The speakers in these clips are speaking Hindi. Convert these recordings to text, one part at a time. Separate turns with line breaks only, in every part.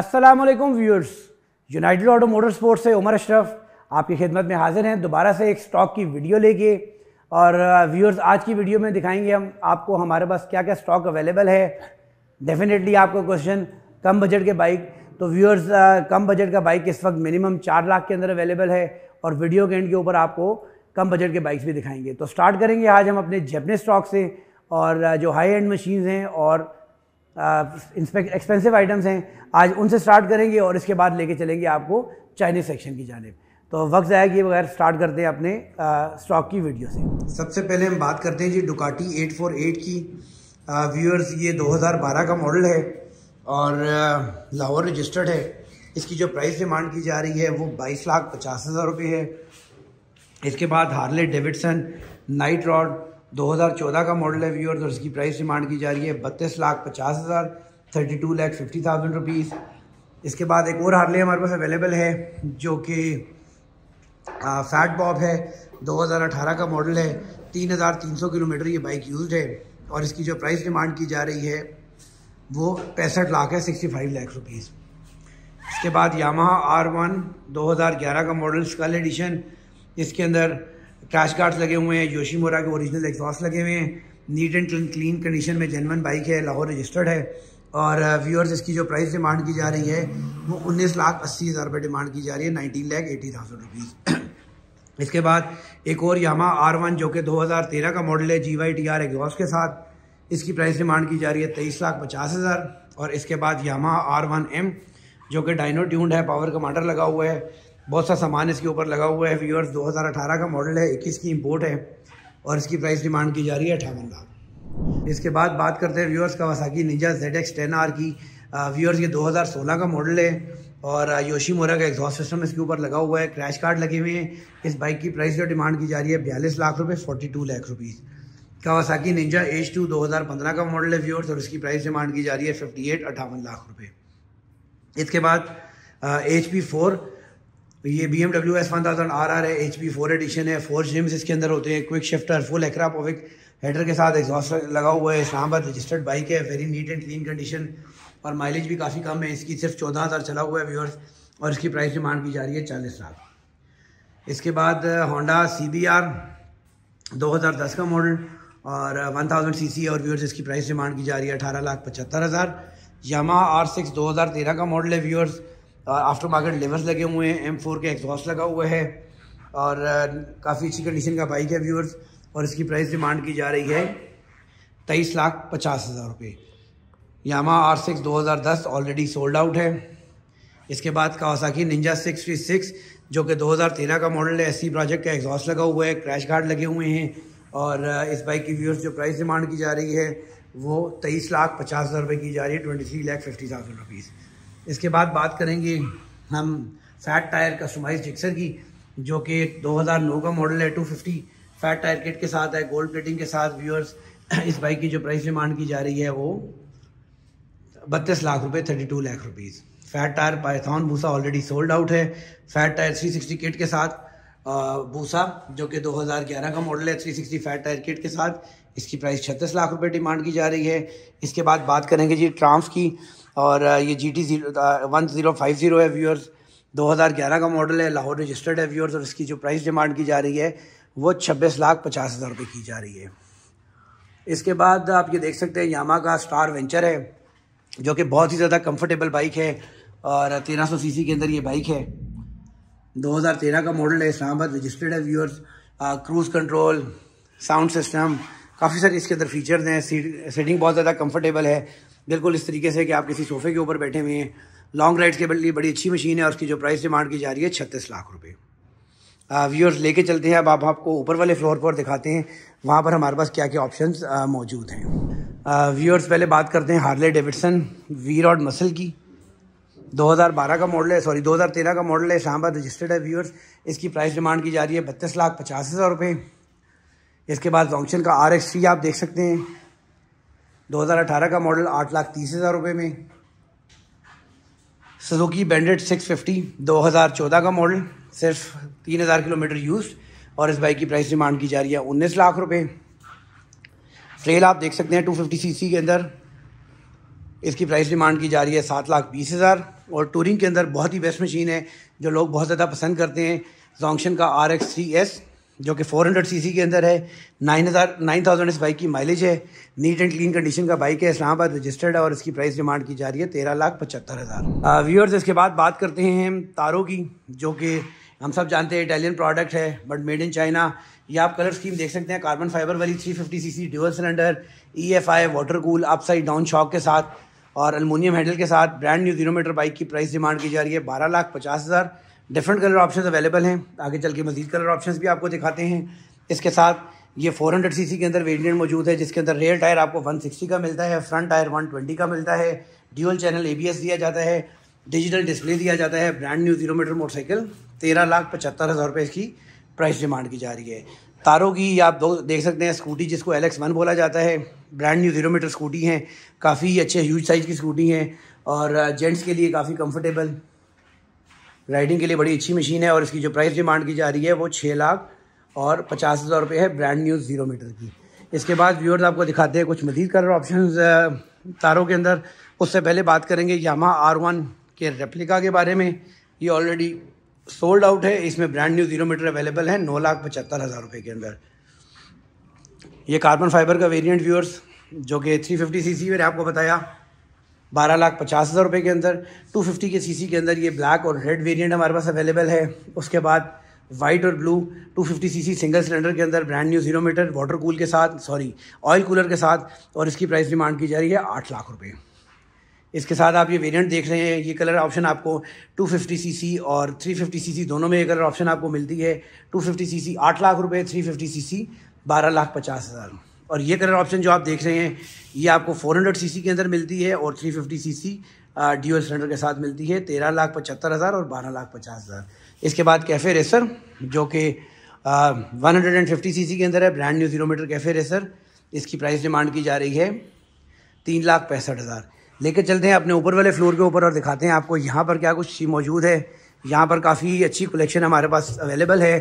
अस्सलाम viewers united auto motor sports से उमर अशरफ आपकी खिदमत में हाजिर हैं दोबारा से एक स्टॉक की वीडियो लेके और व्यूअर्स uh, आज की वीडियो में दिखाएंगे हम आपको हमारे पास क्या क्या स्टॉक अवेलेबल है डेफिनेटली आपका क्वेश्चन कम बजट के बाइक तो व्यूअर्स uh, कम बजट का बाइक इस वक्त मिनिमम चार लाख के अंदर अवेलेबल है और वीडियो के एंड के ऊपर आपको कम बजट के बाइक्स भी दिखाएंगे तो स्टार्ट करेंगे आज हम अपने जेपने स्टॉक से और uh, जो हाई एंड मशीन्स हैं और एक्सपेंसिव आइटम्स हैं आज उनसे स्टार्ट करेंगे और इसके बाद लेके चलेंगे आपको चाइनीज सेक्शन की जानेब तो वक्त ज़ाया कि बगैर स्टार्ट करते हैं अपने स्टॉक की वीडियो से सबसे पहले हम बात करते हैं जी डुकाटी 848 की व्यूअर्स ये 2012 का मॉडल है और लाहौर रजिस्टर्ड है इसकी जो प्राइस डिमांड की जा रही है वो बाईस लाख पचास हज़ार रुपये है इसके बाद हार्ले डेविडसन नाइट रॉड 2014 का मॉडल है व्यूअर और इसकी प्राइस डिमांड की जा रही है बत्तीस लाख पचास हज़ार thirty two lakh fifty thousand rupees इसके बाद एक और हार्ले हमारे पास अवेलेबल है जो कि फैट बॉब है 2018 का मॉडल है 3,300 किलोमीटर ये बाइक यूज है और इसकी जो प्राइस डिमांड की जा रही है वो पैंसठ लाख है सिक्सटी फाइव लैख रुपीज़ इसके बाद यामा आर वन दो का मॉडल स्कल एडिशन इसके अंदर क्रैश कार्ड्स लगे हुए हैं योशी मोरा के ओरिजिनल एग्जॉस्ट लगे हुए हैं नीट एंड क्लीन कंडीशन में जेनवन बाइक है लाहौर रजिस्टर्ड है और व्यूअर्स uh, इसकी जो प्राइस डिमांड की जा रही है वो उन्नीस लाख अस्सी हज़ार रुपये डिमांड की जा रही है nineteen lakh eighty thousand rupees इसके बाद एक और यामा आर वन जो कि 2013 का मॉडल है G Y T R exhaust के साथ इसकी प्राइस डिमांड की जा रही है तेईस लाख पचास हज़ार और इसके बाद यामा आर वन एम जो कि डाइनो ट्यून्ड है पावर कमांडर लगा हुआ है बहुत सा सामान इसके ऊपर लगा हुआ है व्यूअर्स 2018 का मॉडल है 21 की इंपोर्ट है और इसकी प्राइस डिमांड की जा रही है अठावन लाख इसके बाद बात करते हैं viewers Kawasaki Ninja Z X ten R की व्यूअर्स ये 2016 का मॉडल है और योशी मोरा का एग्जॉस्ट सिस्टम इसके ऊपर लगा हुआ है क्रैश कार्ड लगे हुए हैं इस बाइक की प्राइस जो डिमांड की जा रही है बयालीस लाख रुपये forty two lakh rupees Kawasaki Ninja H two दो हज़ार पंद्रह का मॉडल है व्यूअर्स और इसकी प्राइस डिमांड की जा रही है फिफ्टी एट लाख रुपये इसके बाद एच पी फोर तो ये B M W S one thousand R R है एच पी फोर एडिशन है फोर जिम्स इसके अंदर होते हैं quick shifter full Akrapovic header के साथ एग्जॉस्ट लगा हुआ है इस्लामाबाद रजिस्टर्ड बाइक है very neat and clean condition और माइलेज भी काफ़ी कम है इसकी सिर्फ चौदह हज़ार चला हुआ है व्यूअर्स और इसकी प्राइस डिमांड की जा रही है चालीस लाख इसके बाद होंडा सी बी आर दो हज़ार दस का मॉडल और वन थाउजेंड सी सी और व्यूअर्स इसकी प्राइस डिमांड की जा रही है अठारह लाख पचहत्तर हज़ार यामा आर सिक्स दो हज़ार तेरह का मॉडल है व्यूअर्स आफ्टर मार्केट लेवर्स लगे हुए हैं एम फोर के एग्जॉस्ट लगा हुआ है और काफ़ी अच्छी कंडीशन का बाइक है व्यूअर्स और इसकी प्राइस डिमांड की जा रही है तेईस लाख पचास हज़ार रुपये यामा आर सिक्स दो हज़ार दस ऑलरेडी सोल्ड आउट है इसके बाद कावासाकी निंजा सिक्स फी सिक्स जो कि दो हज़ार तेरह का मॉडल है एससी प्रोजेक्ट का एग्जॉस्ट लगा हुआ है क्रैश गार्ड लगे हुए हैं और इस बाइक की व्यूअर्स जो प्राइस डिमांड की जा रही है वो तेईस लाख पचास हज़ार रुपये की जा रही है twenty three lakh fifty thousand rupees इसके बाद बात करेंगे हम फैट टायर कस्टमाइज जिक्सर की जो कि 2009 का मॉडल है 250 फैट टायर किट के साथ है गोल्ड प्लेटिंग के साथ व्यूअर्स इस बाइक की जो प्राइस डिमांड की जा रही है वो बत्तीस लाख रुपए thirty two lakh rupees fat tyre python Busa already sold out है फैट टायर 360 किट के साथ भूसा जो कि 2011 का मॉडल है 360 फैट टायर किट के साथ इसकी प्राइस छत्तीस लाख रुपये डिमांड की जा रही है इसके बाद बात करेंगे जी ट्राम्स की और uh, ये G T zero one zero five zero है व्यूअर्स 2011 का मॉडल है लाहौर रजिस्टर्ड है व्यूअर्स और इसकी जो प्राइस डिमांड की जा रही है वो छब्बीस लाख पचास हज़ार रुपये की जा रही है इसके बाद आप ये देख सकते हैं यामा का स्टार वेंचर है जो कि बहुत ही ज़्यादा कंफर्टेबल बाइक है और 1300 सीसी के अंदर ये बाइक है 2013 का मॉडल है इस्लामाबाद रजिस्टर्ड है viewers cruise control sound system काफ़ी सारे इसके अंदर फीचर्स हैं सीटिंग बहुत ज़्यादा कंफर्टेबल है बिल्कुल इस तरीके से कि आप किसी सोफे के ऊपर बैठे हुए हैं लॉन्ग राइड्स के लिए बड़ी अच्छी मशीन है और उसकी जो प्राइस डिमांड की जा रही है छत्तीस लाख रुपये व्यूअर्स लेके चलते हैं अब आप आपको ऊपर वाले फ्लोर पर दिखाते हैं वहाँ पर हमारे पास क्या क्या ऑप्शन मौजूद हैं व्यूअर्स पहले बात करते हैं Harley Davidson V Rod muscle की 2012 का मॉडल है सॉरी 2013 का मॉडल है इस्लामाबाद रजिस्टर्ड है व्यूअर्स इसकी प्राइस डिमांड की जा रही है बत्तीस लाख पचास हज़ार रुपये इसके बाद लॉन्चन का आर आप देख सकते हैं 2018 का मॉडल आठ लाख तीस हज़ार रुपये में सुजुकी बैंडेड 650 2014 का मॉडल सिर्फ तीन हज़ार किलोमीटर यूज और इस बाइक की प्राइस डिमांड की जा रही है उन्नीस लाख रुपये फ्रेल आप देख सकते हैं टू फिफ्टी सी के अंदर इसकी प्राइस डिमांड की जा रही है सात लाख बीस हज़ार और टूरिंग के अंदर बहुत ही बेस्ट मशीन है जो लोग बहुत ज़्यादा पसंद करते हैं जॉन्शन का आर एक्स थ्री एस जो कि 400 सीसी के अंदर है 9000 9000 इस बाइक की माइलेज है नीट एंड क्लीन कंडीशन का बाइक है इस्लामाबाद रजिस्टर्ड है और इसकी प्राइस डिमांड की जा रही है तेरह लाख पचहत्तर हज़ार व्यूअर्स uh, इसके बाद बात करते हैं तारो तारों की जो कि हम सब जानते हैं इटालियन प्रोडक्ट है बट मेड इन चाइना ये आप कलर स्कीम देख सकते हैं कार्बन फाइबर वाली 350 C dual cylinder E F I water cool upside down shock के साथ और अलमोनियम हैंडल के साथ brand new zero metre bike की प्राइस डिमांड की जा रही है बारह लाख पचास हज़ार डिफरेंट कलर ऑप्शन अवेलेबल हैं आगे चल के मजीद कलर ऑप्शन भी आपको दिखाते हैं इसके साथ ये 400 सीसी के अंदर वेरिएंट मौजूद है जिसके अंदर रेयर टायर आपको 160 का मिलता है फ्रंट टायर 120 का मिलता है ड्यूअल चैनल एबीएस दिया जाता है डिजिटल डिस्प्ले दिया जाता है brand new zero metre motorcycle तेरह लाख पचहत्तर हज़ार रुपये इसकी प्राइस डिमांड की जा रही है तारों की आप दो देख सकते हैं स्कूटी जिसको एल एक्स वन बोला जाता है brand new zero metre scooty हैं काफ़ी अच्छे ह्यूज साइज़ की स्कूटी हैं और जेंट्स के लिए काफ़ी कंफर्टेबल राइडिंग के लिए बड़ी अच्छी मशीन है और इसकी जो प्राइस डिमांड की जा रही है वो छः लाख और पचास हज़ार रुपये है ब्रांड न्यूज़ ज़ीरो मीटर की इसके बाद व्यूअर्स आपको दिखाते हैं कुछ मजीद कलर ऑप्शन तारों के अंदर उससे पहले बात करेंगे यामा आर वन के रेप्लिका के बारे में ये ऑलरेडी सोल्ड आउट है इसमें brand new zero metre available है नौ लाख पचहत्तर हज़ार रुपये के अंदर ये कार्बन फाइबर का वेरिएंट व्यूअर्स जो कि थ्री फिफ्टी सी सी आपको बताया बारह लाख पचास हज़ार रुपये के अंदर टू फिफ्टी के सीसी के अंदर ये ब्लैक और रेड वेरिएंट हमारे पास अवेलेबल है उसके बाद वाइट और blue two fifty C C single cylinder के अंदर brand new zero metre water cool के साथ सॉरी ऑयल कूलर के साथ और इसकी प्राइस डिमांड की जा रही है आठ लाख रुपये इसके साथ आप ये वेरिएंट देख रहे हैं ये कलर ऑप्शन आपको 250 सीसी और 350 सीसी दोनों में ये कलर ऑप्शन आपको मिलती है 250 सीसी 8 लाख रुपए 350 सीसी 12 लाख पचास हज़ार और ये कलर ऑप्शन जो आप देख रहे हैं ये आपको 400 सीसी के अंदर मिलती है और 350 सीसी ड्यूअल सिलेंडर के साथ मिलती है तेरह लाख पचहत्तर हज़ार और बारह लाख पचास हज़ार इसके बाद कैफ़े रेसर जो कि one hundred and fifty C के अंदर है brand new zero metre cafe racer इसकी प्राइस डिमांड की जा रही है तीन लाख पैंसठ हज़ार लेकर चलते हैं अपने ऊपर वाले फ्लोर के ऊपर और दिखाते हैं आपको यहाँ पर क्या कुछ मौजूद है यहाँ पर काफ़ी अच्छी कलेक्शन हमारे पास अवेलेबल है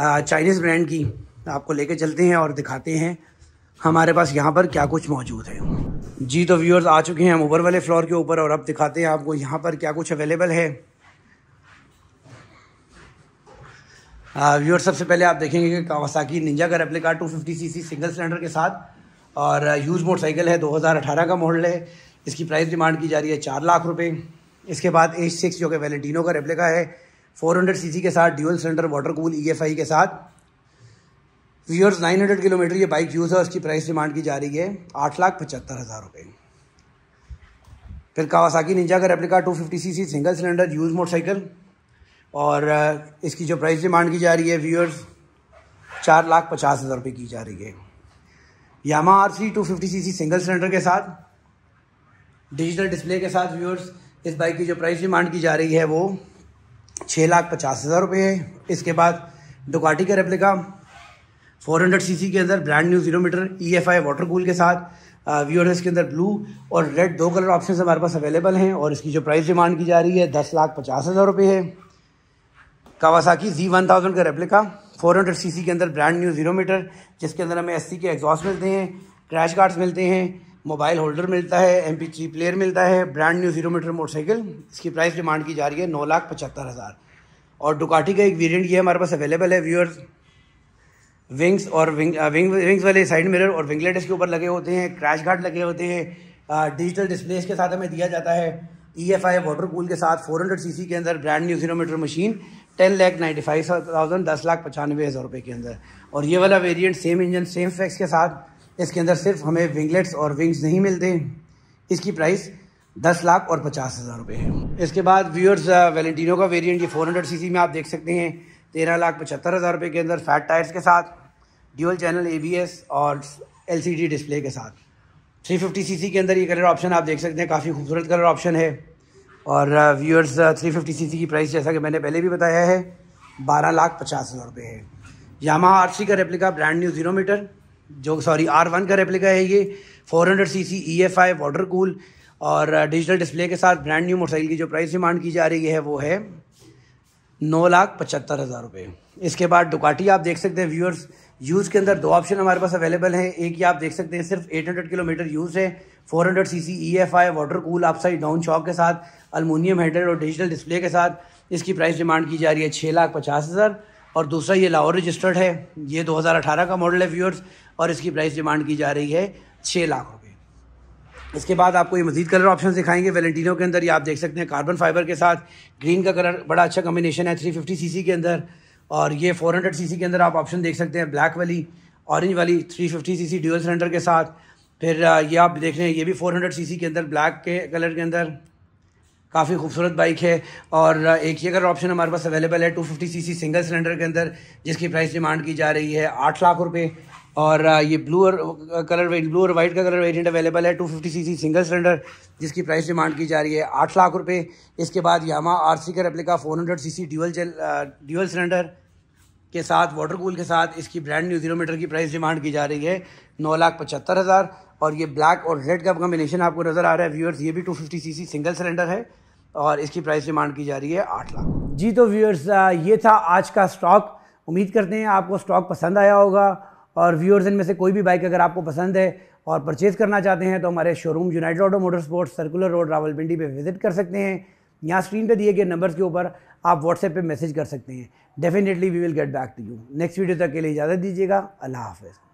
चाइनीज़ ब्रांड की आपको लेके चलते हैं और दिखाते हैं हमारे पास यहाँ पर क्या कुछ मौजूद है जी तो व्यूअर्स आ चुके हैं हम ऊपर वाले फ्लोर के ऊपर और अब दिखाते हैं आपको यहाँ पर क्या कुछ अवेलेबल है व्यूअर्स सबसे पहले आप देखेंगे कि कावासाकी निंजा का रेप्लिका 250 सीसी सिंगल सिलेंडर के साथ और यूज मोटरसाइकिल है 2018 का मॉडल है इसकी प्राइस डिमांड की जा रही है चार लाख रुपये इसके बाद एच सिक्स जो कि वेलेटिनो का रेप्लिका है 400 सीसी के साथ dual cylinder water cool E के साथ व्यूअर्स 900 किलोमीटर ये बाइक यूज़ है उसकी प्राइस डिमांड की जा रही है आठ लाख पचहत्तर हज़ार रुपये फिर कावासाकी निंजा का replica 250 CC single cylinder use motorcycle और uh, इसकी जो प्राइस डिमांड की जा रही है व्यूअर्स चार लाख पचास हज़ार रुपये की जा रही है Yamaha R C two fifty C single cylinder के साथ डिजिटल डिस्प्ले के साथ व्यूअर्स इस बाइक की जो प्राइस डिमांड की जा रही है वो छः लाख पचास हज़ार रुपये है इसके बाद डुकाटी का रेप्लिका 400 सीसी के अंदर brand new zero metre E F I water cool के साथ वी के अंदर ब्लू और रेड दो कलर ऑप्शन हमारे पास अवेलेबल हैं और इसकी जो प्राइस डिमांड की जा रही है दस लाख पचास हज़ार रुपये है कावासाकी जी वन थाउजेंड का रेप्लिका फोर सी सी के अंदर ब्रांड न्यू जीरो मीटर जिसके अंदर हमें एससी के एग्जॉस्ट मिलते हैं क्रैश कार्ड्स मिलते हैं मोबाइल होल्डर मिलता है एम पी थ्री प्लेयर मिलता है brand new zero metre motorcycle इसकी प्राइस डिमांड की जा रही है नौ लाख पचहत्तर हज़ार और डुकाटी का एक वेरियंट ये हमारे पास अवेलेबल है व्यूअर्स विंग्स और विंग विंग विंग्स वाले साइड मिरर और विंगलेट इसके ऊपर लगे होते हैं क्रैश गार्ड लगे होते हैं डिजिटल uh, डिस्प्लेस के साथ हमें दिया जाता है E F I water cool के साथ 400 सीसी के अंदर brand new zero metre machine ten lakh ninety five thousand दस लाख पचानवे हज़ार रुपये के अंदर और ये वाला वेरिएंट सेम इंजन सेम फैक्स के साथ इसके अंदर सिर्फ हमें विंगलेट्स और विंग्स नहीं मिलते इसकी प्राइस दस लाख और पचास हज़ार रुपये है इसके बाद व्यूअर्स वेलेंटिनो uh, का वेरियंट ये सी सी में आप देख सकते हैं तेरह लाख पचहत्तर हज़ार रुपये के अंदर फैट टायर्स के साथ ड्यूअल चैनल एबीएस और एलसीडी डिस्प्ले के साथ 350 सीसी के अंदर ये कलर ऑप्शन आप देख सकते हैं काफ़ी खूबसूरत कलर ऑप्शन है और व्यूअर्स 350 सीसी की प्राइस जैसा कि मैंने पहले भी बताया है बारह लाख पचास हज़ार रुपये है यामा आर सी का replica brand new zero metre जो सॉरी आर वन का रेप्लिका है ये E F I water cool और डिजिटल uh, डिस्प्ले के साथ ब्रांड न्यू मोटरसाइकिल की जो प्राइस डिमांड की जा रही है वो है नौ लाख पचहत्तर हज़ार रुपये इसके बाद डुकाटी आप देख सकते हैं व्यूअर्स यूज़ के अंदर दो ऑप्शन हमारे पास अवेलेबल हैं एक ही आप देख सकते हैं सिर्फ 800 किलोमीटर यूज़ है 400 CC EFI water cool upside down shock के साथ अलमोनियम हेडर और डिजिटल डिस्प्ले के साथ इसकी प्राइस डिमांड की जा रही है छः लाख पचास हज़ार और दूसरा ये लाहौर रजिस्टर्ड है ये अठारह का मॉडल है व्यूअर्स और इसकी प्राइस डिमांड की जा रही है छः लाख इसके बाद आपको ये मजीद कलर ऑप्शन दिखाएंगे वेलेंटिनो के अंदर ये आप देख सकते हैं कार्बन फाइबर के साथ ग्रीन का कलर बड़ा अच्छा कम्बिनेशन है थ्री फिफ्टी सी सी के अंदर और ये फोर हंड्रेड सी सी के अंदर आप ऑप्शन देख सकते हैं ब्लैक वाली ऑरेंज वाली three fifty C C dual cylinder के साथ फिर ये आप देख रहे हैं ये भी फोर हंड्रेड सी सी के अंदर ब्लैक के कलर के अंदर काफ़ी खूबसूरत बाइक है और एक ये अगर ऑप्शन हमारे पास अवेलेबल है two fifty C C single cylinder के अंदर जिसकी प्राइस डिमांड की जा रही है आठ लाख रुपये और ये ब्लू और कलर uh, ब्लू और वाइट का कलर वेरिएंट अवेलेबल है सी सी सिंगल सिलेंडर जिसकी प्राइस डिमांड की जा रही है आठ लाख रुपए इसके बाद यामा आर सी का रेप्लिका 400 हंड्रेड सी जेल ड्यूअल सिलेंडर के साथ वाटर कूल के साथ इसकी ब्रांड न्यू जीरो मीटर की प्राइस डिमांड की जा रही है नौ लाख पचहत्तर हज़ार और ये ब्लैक और रेड का कॉम्बिनेशन आपको नज़र आ रहा है व्यूअर्स ये भी two fifty C single cylinder है और इसकी प्राइस डिमांड की जा रही है आठ लाख जी तो व्यूअर्स ये था आज का स्टॉक उम्मीद करते हैं आपको स्टॉक पसंद आया होगा और व्यूअर्स इनमें से कोई भी बाइक अगर आपको पसंद है और परचेज़ करना चाहते हैं तो हमारे showroom United auto motor Sports circular road Rawalpindi पे विजिट कर सकते हैं यहाँ स्क्रीन पे दिए गए नंबर्स के ऊपर आप व्हाट्सएप पे मैसेज कर सकते हैं definitely we will get back to you next video तक के लिए इजाज़त दीजिएगा अल्लाह हाफिज़